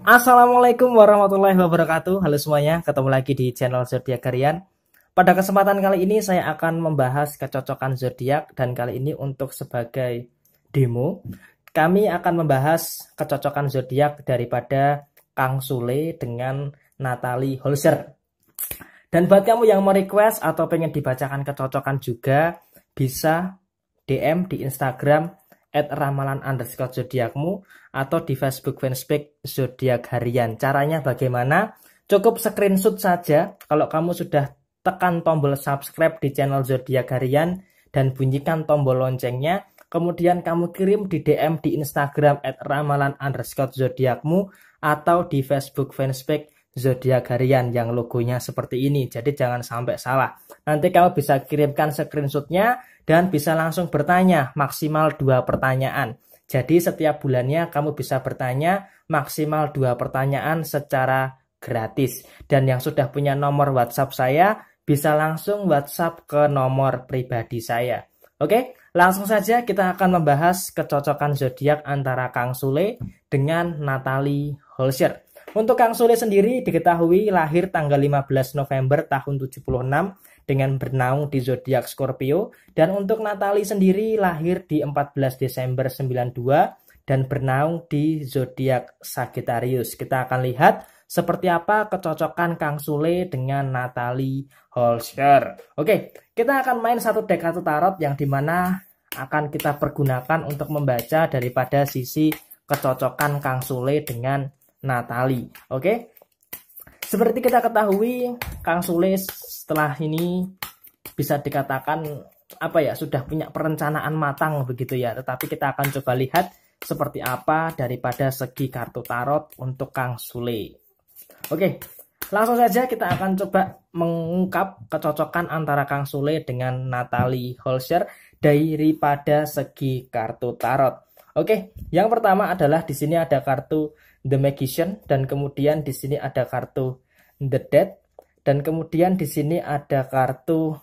Assalamualaikum warahmatullahi wabarakatuh Halo semuanya, ketemu lagi di channel Zodiac Harian Pada kesempatan kali ini saya akan membahas kecocokan zodiak Dan kali ini untuk sebagai demo Kami akan membahas kecocokan zodiak daripada Kang Sule dengan Natalie Holzer Dan buat kamu yang mau request atau pengen dibacakan kecocokan juga Bisa DM di Instagram at ramalan underscore zodiakmu atau di Facebook fanspage zodiak harian. Caranya bagaimana? Cukup screenshot saja kalau kamu sudah tekan tombol subscribe di channel zodiak harian dan bunyikan tombol loncengnya. Kemudian kamu kirim di DM di Instagram at ramalan underscore zodiakmu atau di Facebook fanspage zodiak harian yang logonya seperti ini. Jadi jangan sampai salah. Nanti kamu bisa kirimkan screenshotnya dan bisa langsung bertanya maksimal dua pertanyaan. Jadi setiap bulannya kamu bisa bertanya maksimal dua pertanyaan secara gratis. Dan yang sudah punya nomor WhatsApp saya bisa langsung WhatsApp ke nomor pribadi saya. Oke, langsung saja kita akan membahas kecocokan zodiak antara Kang Sule dengan Natalie Holscher. Untuk Kang Sule sendiri diketahui lahir tanggal 15 November tahun 76 dengan bernaung di zodiak Scorpio dan untuk Natali sendiri lahir di 14 Desember 92 dan bernaung di zodiak Sagittarius. Kita akan lihat seperti apa kecocokan Kang Sule dengan Natali Holscher. Oke, kita akan main satu deck kartu tarot yang dimana akan kita pergunakan untuk membaca daripada sisi kecocokan Kang Sule dengan Natali. Oke, seperti kita ketahui, Kang Sule setelah ini bisa dikatakan apa ya sudah punya perencanaan matang begitu ya. Tetapi kita akan coba lihat seperti apa daripada segi kartu tarot untuk Kang Sule. Oke, langsung saja kita akan coba mengungkap kecocokan antara Kang Sule dengan Natalie Holzer daripada segi kartu tarot. Oke, yang pertama adalah di sini ada kartu The Magician dan kemudian di sini ada kartu The Dead dan kemudian di sini ada kartu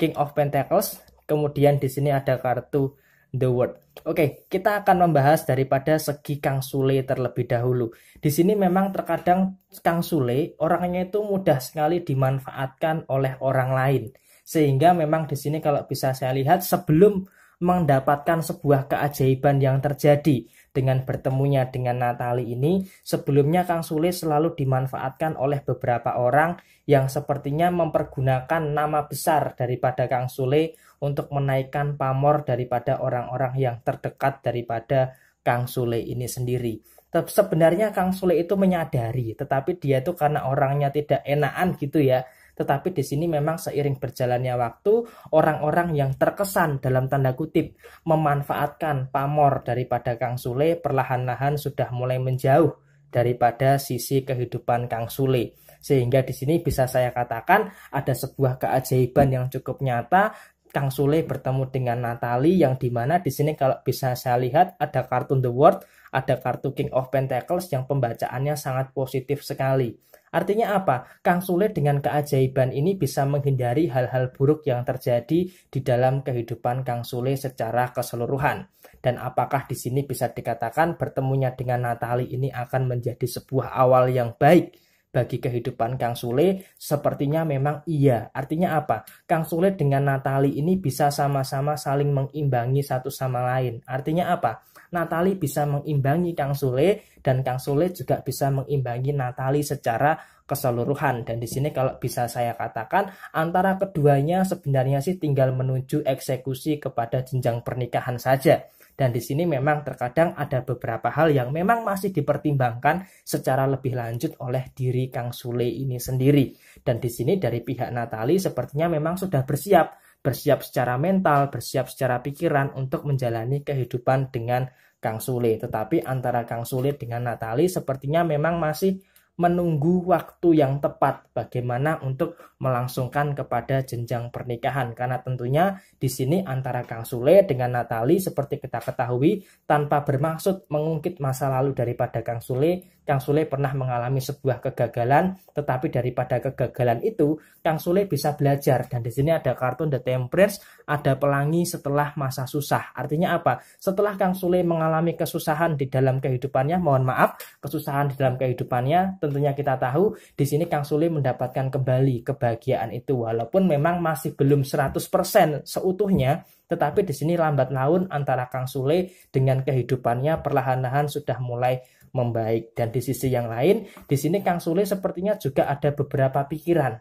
King of Pentacles, kemudian di sini ada kartu The World. Oke, kita akan membahas daripada segi Kang Sule terlebih dahulu. Di sini memang terkadang Kang Sule orangnya itu mudah sekali dimanfaatkan oleh orang lain. Sehingga memang di sini kalau bisa saya lihat sebelum mendapatkan sebuah keajaiban yang terjadi dengan bertemunya dengan Natali ini. Sebelumnya Kang Sule selalu dimanfaatkan oleh beberapa orang yang sepertinya mempergunakan nama besar daripada Kang Sule untuk menaikkan pamor daripada orang-orang yang terdekat daripada Kang Sule ini sendiri. Sebenarnya Kang Sule itu menyadari, tetapi dia itu karena orangnya tidak enakan gitu ya, tetapi di sini memang seiring berjalannya waktu, orang-orang yang terkesan dalam tanda kutip memanfaatkan pamor daripada Kang Sule perlahan-lahan sudah mulai menjauh daripada sisi kehidupan Kang Sule. Sehingga di sini bisa saya katakan ada sebuah keajaiban yang cukup nyata Kang Sule bertemu dengan Natali yang dimana di sini kalau bisa saya lihat ada kartun The World, ada kartu King of Pentacles yang pembacaannya sangat positif sekali. Artinya apa? Kang Sule dengan keajaiban ini bisa menghindari hal-hal buruk yang terjadi di dalam kehidupan Kang Sule secara keseluruhan. Dan apakah di sini bisa dikatakan bertemunya dengan Natali ini akan menjadi sebuah awal yang baik bagi kehidupan Kang Sule? Sepertinya memang iya. Artinya apa? Kang Sule dengan Natali ini bisa sama-sama saling mengimbangi satu sama lain. Artinya apa? Natali bisa mengimbangi Kang Sule dan Kang Sule juga bisa mengimbangi Natali secara keseluruhan. Dan di sini kalau bisa saya katakan antara keduanya sebenarnya sih tinggal menuju eksekusi kepada jenjang pernikahan saja. Dan di sini memang terkadang ada beberapa hal yang memang masih dipertimbangkan secara lebih lanjut oleh diri Kang Sule ini sendiri. Dan di sini dari pihak Natali sepertinya memang sudah bersiap, bersiap secara mental, bersiap secara pikiran untuk menjalani kehidupan dengan Kang Sule. Tetapi antara Kang Sule dengan Natali sepertinya memang masih menunggu waktu yang tepat bagaimana untuk melangsungkan kepada jenjang pernikahan karena tentunya di sini antara Kang Sule dengan Natali seperti kita ketahui tanpa bermaksud mengungkit masa lalu daripada Kang Sule Kang Sule pernah mengalami sebuah kegagalan, tetapi daripada kegagalan itu, Kang Sule bisa belajar. Dan di sini ada kartun The Temperance, ada pelangi setelah masa susah. Artinya apa? Setelah Kang Sule mengalami kesusahan di dalam kehidupannya, mohon maaf, kesusahan di dalam kehidupannya, tentunya kita tahu di sini Kang Sule mendapatkan kembali kebahagiaan itu walaupun memang masih belum 100% seutuhnya, tetapi di sini lambat laun antara Kang Sule dengan kehidupannya perlahan-lahan sudah mulai membaik. Dan di sisi yang lain, di sini Kang Sule sepertinya juga ada beberapa pikiran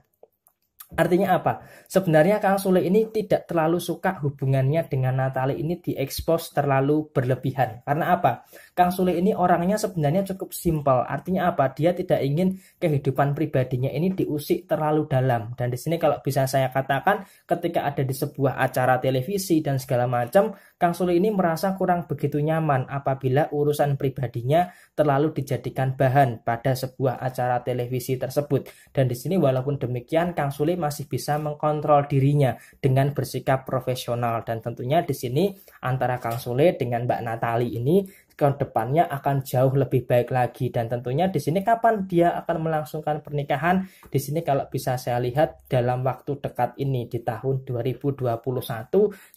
Artinya apa? Sebenarnya Kang Sule ini tidak terlalu suka hubungannya dengan Natali ini diekspos terlalu berlebihan. Karena apa? Kang Sule ini orangnya sebenarnya cukup simpel. Artinya apa? Dia tidak ingin kehidupan pribadinya ini diusik terlalu dalam. Dan di sini kalau bisa saya katakan ketika ada di sebuah acara televisi dan segala macam, Kang Sule ini merasa kurang begitu nyaman apabila urusan pribadinya terlalu dijadikan bahan pada sebuah acara televisi tersebut. Dan di sini walaupun demikian Kang Sule masih bisa mengkontrol dirinya dengan bersikap profesional dan tentunya di sini antara Kang Sule dengan Mbak Natali ini ke depannya akan jauh lebih baik lagi dan tentunya di sini kapan dia akan melangsungkan pernikahan di sini kalau bisa saya lihat dalam waktu dekat ini di tahun 2021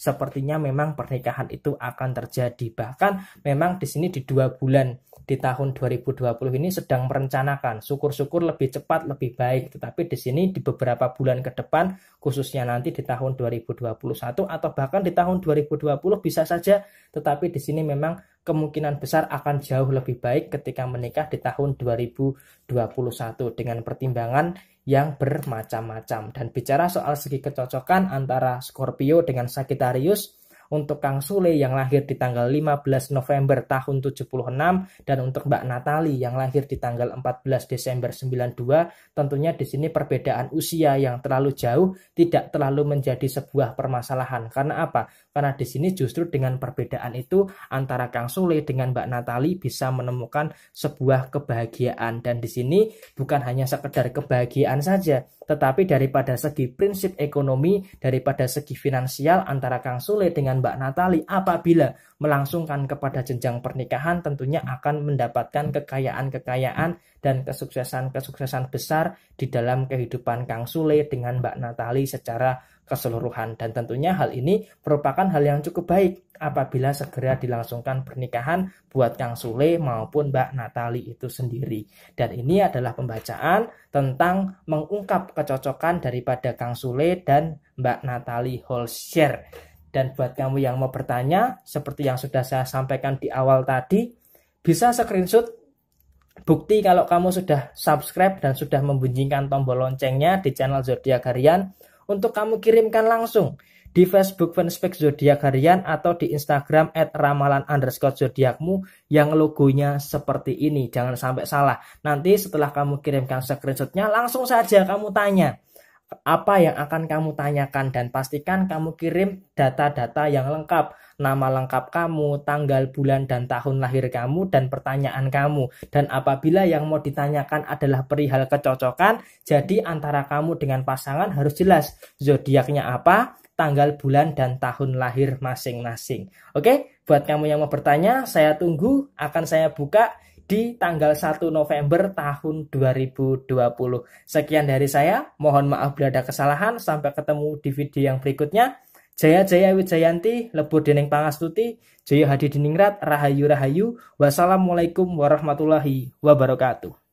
sepertinya memang pernikahan itu akan terjadi bahkan memang di sini di dua bulan di tahun 2020 ini sedang merencanakan. Syukur-syukur lebih cepat, lebih baik. Tetapi di sini di beberapa bulan ke depan, khususnya nanti di tahun 2021 atau bahkan di tahun 2020 bisa saja. Tetapi di sini memang kemungkinan besar akan jauh lebih baik ketika menikah di tahun 2021 dengan pertimbangan yang bermacam-macam. Dan bicara soal segi kecocokan antara Scorpio dengan Sagittarius, untuk Kang Sule yang lahir di tanggal 15 November tahun 76 dan untuk Mbak Natali yang lahir di tanggal 14 Desember 92 tentunya di sini perbedaan usia yang terlalu jauh tidak terlalu menjadi sebuah permasalahan karena apa? Karena di sini justru dengan perbedaan itu antara Kang Sule dengan Mbak Natali bisa menemukan sebuah kebahagiaan dan di sini bukan hanya sekedar kebahagiaan saja tetapi daripada segi prinsip ekonomi daripada segi finansial antara Kang Sule dengan Mbak Natali apabila melangsungkan kepada jenjang pernikahan tentunya akan mendapatkan kekayaan-kekayaan dan kesuksesan-kesuksesan besar di dalam kehidupan Kang Sule dengan Mbak Natali secara keseluruhan dan tentunya hal ini merupakan hal yang cukup baik apabila segera dilangsungkan pernikahan buat Kang Sule maupun Mbak Natali itu sendiri. Dan ini adalah pembacaan tentang mengungkap kecocokan daripada Kang Sule dan Mbak Natali Holscher. Dan buat kamu yang mau bertanya, seperti yang sudah saya sampaikan di awal tadi, bisa screenshot bukti kalau kamu sudah subscribe dan sudah membunyikan tombol loncengnya di channel Zodiak Harian untuk kamu kirimkan langsung di Facebook fanspage Zodiak Harian atau di Instagram at ramalan underscore zodiakmu yang logonya seperti ini. Jangan sampai salah. Nanti setelah kamu kirimkan screenshotnya langsung saja kamu tanya apa yang akan kamu tanyakan dan pastikan kamu kirim data-data yang lengkap, nama lengkap kamu, tanggal, bulan, dan tahun lahir kamu, dan pertanyaan kamu. Dan apabila yang mau ditanyakan adalah perihal kecocokan, jadi antara kamu dengan pasangan harus jelas zodiaknya apa, tanggal, bulan, dan tahun lahir masing-masing. Oke, buat kamu yang mau bertanya, saya tunggu, akan saya buka di tanggal 1 November tahun 2020. Sekian dari saya, mohon maaf bila ada kesalahan, sampai ketemu di video yang berikutnya. Jaya Jaya Wijayanti, Lebur Dening Pangastuti, Jaya Hadi Diningrat, Rahayu Rahayu, Wassalamualaikum warahmatullahi wabarakatuh.